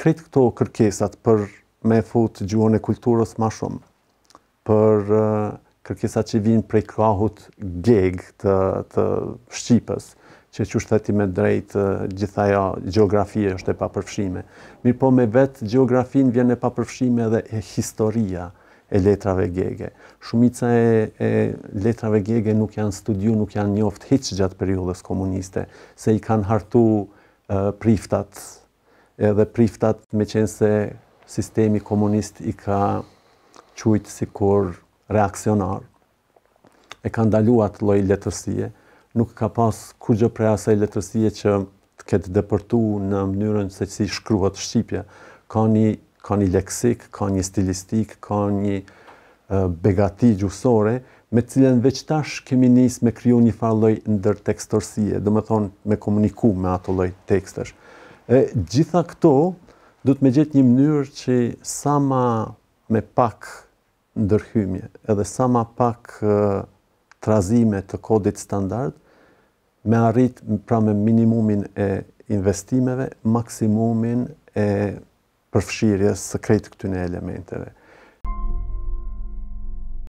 kretë këto kërkesat për me fut gjuhën e kulturës ma shumë, për kërkesat që vinë prej kahut geg të, të Shqipës, që që shteti me drejtë gjithaja gjeografia është e papërfshime. Mirë po me vetë geografin vjen e papërfshime dhe e historia e letrave gege. Shumica e, e letrave gege nuk janë studiu, nuk janë njoft, hiç gjatë periudhës komuniste, se i kanë hartu priftat edhe priftat me qenë se sistemi komunist i ka qujtë si kur reakcionar, e ka ndaluat loj letërsie, nuk ka pas kur gjë prea se letërsie që të këtë dëpërtu në mënyrën se që si shkruhet Shqipja, ka një, ka një leksik, ka një stilistik, ka një begati gjusore, me cilën veç tash kemi nisë me kryu një farë loj ndër tekstorsie, dhe me thonë me komuniku me ato loj tekstesh. E gjitha këto, du të me gjithë një mënyrë që sa ma me pak ndërhymje, edhe sa ma pak trazime të kodit standard me arrit pra me minimumin e investimeve, maksimumin e përfshirjes së krejtë këtune elementeve.